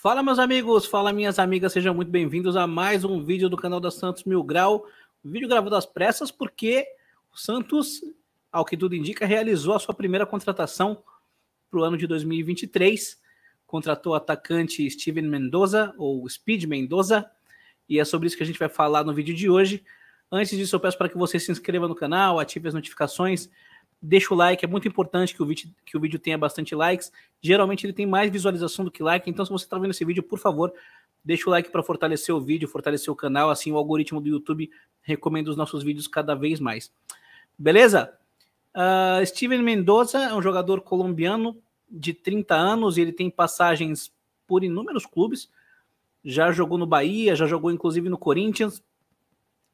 Fala, meus amigos, fala, minhas amigas, sejam muito bem-vindos a mais um vídeo do canal da Santos Mil Grau. vídeo gravado às pressas, porque o Santos, ao que tudo indica, realizou a sua primeira contratação para o ano de 2023. Contratou o atacante Steven Mendoza, ou Speed Mendoza, e é sobre isso que a gente vai falar no vídeo de hoje. Antes disso, eu peço para que você se inscreva no canal, ative as notificações deixa o like, é muito importante que o, vídeo, que o vídeo tenha bastante likes. Geralmente ele tem mais visualização do que like, então se você está vendo esse vídeo, por favor, deixa o like para fortalecer o vídeo, fortalecer o canal, assim o algoritmo do YouTube recomenda os nossos vídeos cada vez mais. Beleza? Uh, Steven Mendoza é um jogador colombiano de 30 anos e ele tem passagens por inúmeros clubes. Já jogou no Bahia, já jogou inclusive no Corinthians,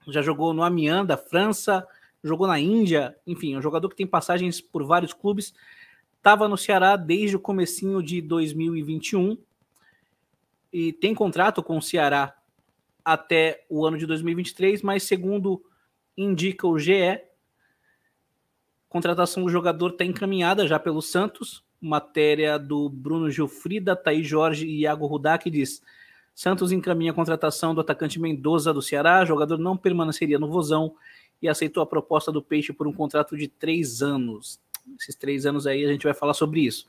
já jogou no Amiens da França, jogou na Índia, enfim, é um jogador que tem passagens por vários clubes, estava no Ceará desde o comecinho de 2021 e tem contrato com o Ceará até o ano de 2023, mas segundo indica o GE, contratação do jogador está encaminhada já pelo Santos, matéria do Bruno Gilfrida, Thaís Jorge e Iago Rudá, que diz: Santos encaminha a contratação do atacante Mendoza do Ceará, jogador não permaneceria no Vozão, e aceitou a proposta do Peixe por um contrato de três anos. Esses três anos aí a gente vai falar sobre isso.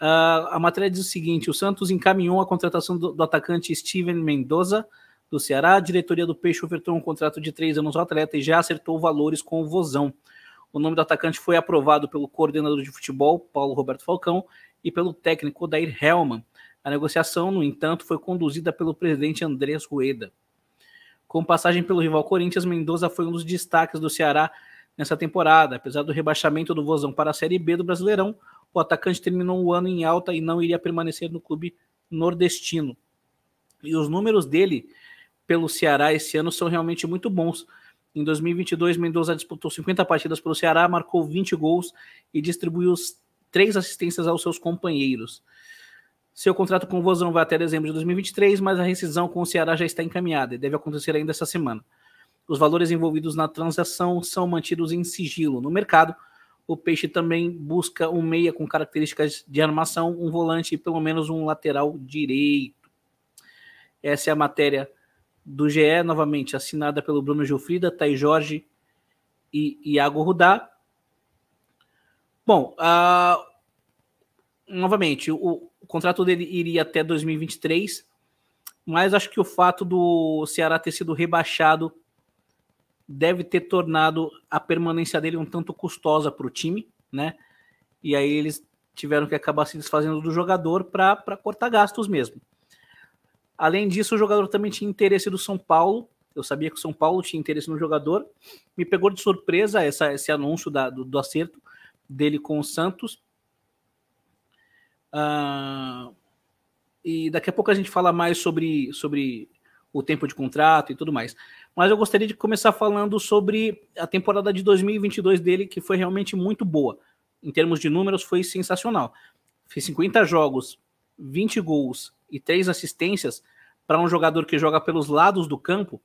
Uh, a matéria diz o seguinte: o Santos encaminhou a contratação do, do atacante Steven Mendoza do Ceará. A diretoria do Peixe ofertou um contrato de três anos ao atleta e já acertou valores com o Vozão. O nome do atacante foi aprovado pelo coordenador de futebol, Paulo Roberto Falcão, e pelo técnico Dair Hellman. A negociação, no entanto, foi conduzida pelo presidente Andrés Rueda. Com passagem pelo rival Corinthians, Mendoza foi um dos destaques do Ceará nessa temporada. Apesar do rebaixamento do Vozão para a Série B do Brasileirão, o atacante terminou o ano em alta e não iria permanecer no clube nordestino. E os números dele pelo Ceará esse ano são realmente muito bons. Em 2022, Mendoza disputou 50 partidas pelo Ceará, marcou 20 gols e distribuiu três assistências aos seus companheiros. Seu contrato com o Vozão vai até dezembro de 2023, mas a rescisão com o Ceará já está encaminhada e deve acontecer ainda essa semana. Os valores envolvidos na transação são mantidos em sigilo. No mercado, o Peixe também busca um meia com características de armação, um volante e pelo menos um lateral direito. Essa é a matéria do GE, novamente assinada pelo Bruno Gilfrida, Thay Jorge e Iago Rudá. Bom, uh, novamente, o, contrato dele iria até 2023, mas acho que o fato do Ceará ter sido rebaixado deve ter tornado a permanência dele um tanto custosa para o time, né? E aí eles tiveram que acabar se desfazendo do jogador para cortar gastos mesmo. Além disso, o jogador também tinha interesse do São Paulo. Eu sabia que o São Paulo tinha interesse no jogador. Me pegou de surpresa essa, esse anúncio da, do, do acerto dele com o Santos Uh, e daqui a pouco a gente fala mais sobre, sobre o tempo de contrato e tudo mais. Mas eu gostaria de começar falando sobre a temporada de 2022 dele, que foi realmente muito boa. Em termos de números, foi sensacional. Fez 50 jogos, 20 gols e 3 assistências para um jogador que joga pelos lados do campo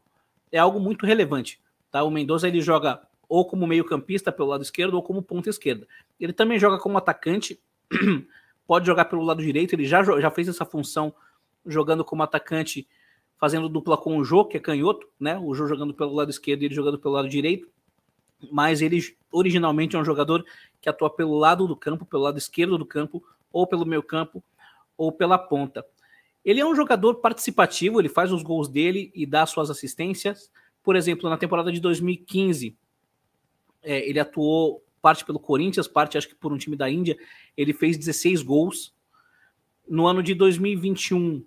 é algo muito relevante. Tá? O Mendoza ele joga ou como meio-campista pelo lado esquerdo ou como ponta esquerda. Ele também joga como atacante. pode jogar pelo lado direito, ele já, já fez essa função jogando como atacante, fazendo dupla com o Jô, que é canhoto, né? O Jô jogando pelo lado esquerdo e ele jogando pelo lado direito. Mas ele originalmente é um jogador que atua pelo lado do campo, pelo lado esquerdo do campo, ou pelo meio campo, ou pela ponta. Ele é um jogador participativo, ele faz os gols dele e dá suas assistências. Por exemplo, na temporada de 2015, é, ele atuou parte pelo Corinthians, parte acho que por um time da Índia, ele fez 16 gols. No ano de 2021,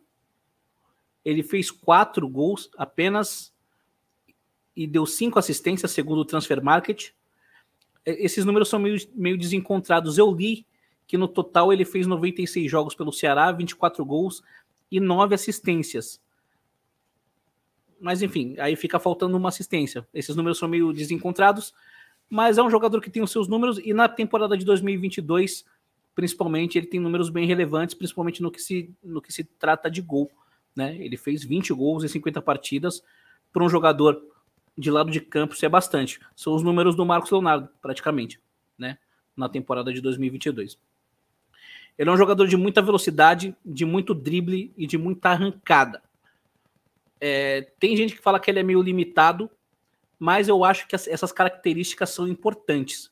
ele fez quatro gols apenas e deu cinco assistências, segundo o Transfer Market. Esses números são meio, meio desencontrados. Eu li que no total ele fez 96 jogos pelo Ceará, 24 gols e nove assistências. Mas enfim, aí fica faltando uma assistência. Esses números são meio desencontrados mas é um jogador que tem os seus números e na temporada de 2022, principalmente, ele tem números bem relevantes, principalmente no que se, no que se trata de gol. Né? Ele fez 20 gols em 50 partidas para um jogador de lado de campo, isso é bastante. São os números do Marcos Leonardo, praticamente, né? na temporada de 2022. Ele é um jogador de muita velocidade, de muito drible e de muita arrancada. É, tem gente que fala que ele é meio limitado, mas eu acho que essas características são importantes.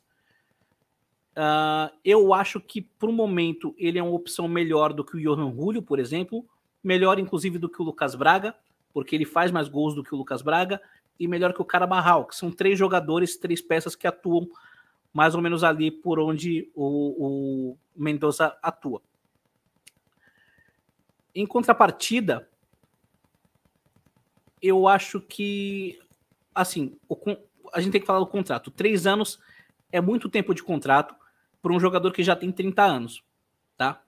Uh, eu acho que, para o momento, ele é uma opção melhor do que o Johan Julio, por exemplo, melhor, inclusive, do que o Lucas Braga, porque ele faz mais gols do que o Lucas Braga, e melhor que o Carabarral, que são três jogadores, três peças que atuam mais ou menos ali por onde o, o atua. Em contrapartida, eu acho que assim, o, a gente tem que falar do contrato. Três anos é muito tempo de contrato para um jogador que já tem 30 anos, tá?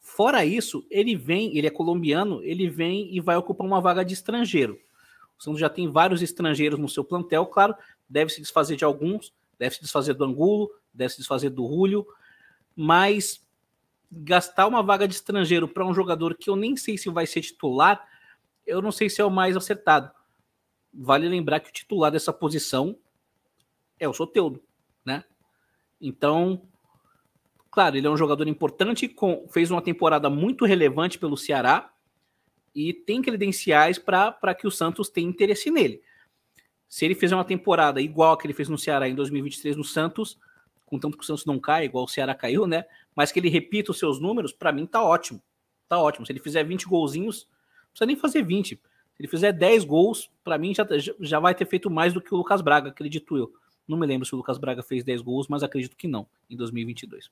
Fora isso, ele vem, ele é colombiano, ele vem e vai ocupar uma vaga de estrangeiro. O Santos já tem vários estrangeiros no seu plantel, claro, deve se desfazer de alguns, deve se desfazer do Angulo, deve se desfazer do Julio, mas gastar uma vaga de estrangeiro para um jogador que eu nem sei se vai ser titular, eu não sei se é o mais acertado vale lembrar que o titular dessa posição é o Soteudo, né? Então, claro, ele é um jogador importante, com, fez uma temporada muito relevante pelo Ceará e tem credenciais para que o Santos tenha interesse nele. Se ele fizer uma temporada igual a que ele fez no Ceará em 2023 no Santos, contanto que o Santos não cai igual o Ceará caiu, né? Mas que ele repita os seus números, para mim tá ótimo. Tá ótimo. Se ele fizer 20 golzinhos, não precisa nem fazer 20 ele fizer 10 gols, para mim já, já vai ter feito mais do que o Lucas Braga, acredito eu. Não me lembro se o Lucas Braga fez 10 gols, mas acredito que não, em 2022.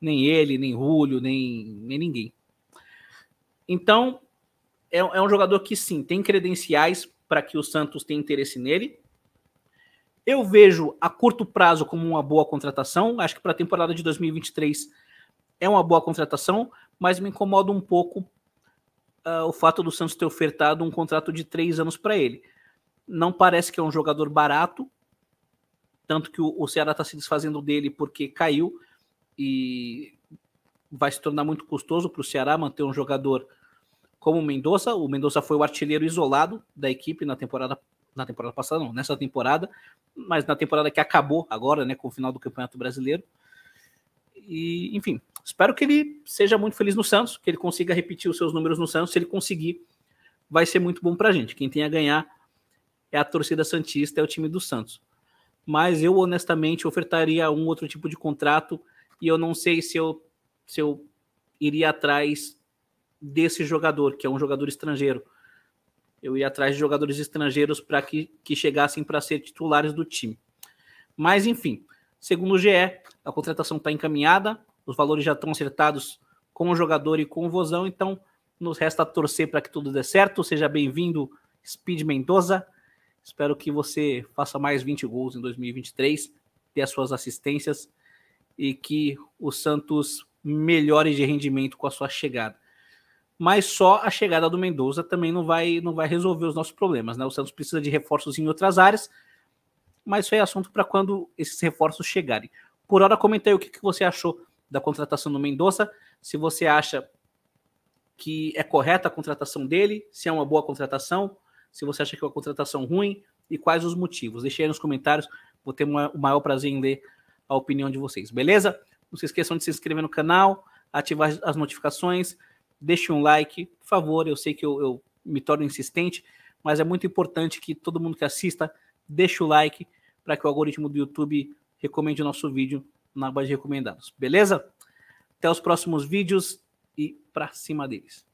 Nem ele, nem Rúlio, nem, nem ninguém. Então, é, é um jogador que sim, tem credenciais para que o Santos tenha interesse nele. Eu vejo a curto prazo como uma boa contratação. Acho que para a temporada de 2023 é uma boa contratação, mas me incomoda um pouco uh, o fato do Santos ter ofertado um contrato de três anos para ele. Não parece que é um jogador barato, tanto que o, o Ceará está se desfazendo dele porque caiu e vai se tornar muito custoso para o Ceará manter um jogador como o Mendonça. O Mendonça foi o artilheiro isolado da equipe na temporada na temporada passada, não, nessa temporada, mas na temporada que acabou agora, né, com o final do Campeonato Brasileiro. E, enfim, Espero que ele seja muito feliz no Santos, que ele consiga repetir os seus números no Santos. Se ele conseguir, vai ser muito bom para a gente. Quem tem a ganhar é a torcida Santista, é o time do Santos. Mas eu, honestamente, ofertaria um outro tipo de contrato e eu não sei se eu, se eu iria atrás desse jogador, que é um jogador estrangeiro. Eu ia atrás de jogadores estrangeiros para que, que chegassem para ser titulares do time. Mas, enfim, segundo o GE, a contratação está encaminhada, os valores já estão acertados com o jogador e com o Vozão, então nos resta torcer para que tudo dê certo. Seja bem-vindo, Speed Mendoza. Espero que você faça mais 20 gols em 2023, dê as suas assistências e que o Santos melhore de rendimento com a sua chegada. Mas só a chegada do Mendoza também não vai não vai resolver os nossos problemas, né? O Santos precisa de reforços em outras áreas, mas isso é assunto para quando esses reforços chegarem. Por hora, comentei o que, que você achou da contratação do Mendonça, se você acha que é correta a contratação dele, se é uma boa contratação, se você acha que é uma contratação ruim e quais os motivos. Deixe aí nos comentários, vou ter o maior prazer em ler a opinião de vocês, beleza? Não se esqueçam de se inscrever no canal, ativar as notificações, deixe um like, por favor, eu sei que eu, eu me torno insistente, mas é muito importante que todo mundo que assista deixe o like para que o algoritmo do YouTube recomende o nosso vídeo na aba de recomendados, beleza? Até os próximos vídeos e para cima deles.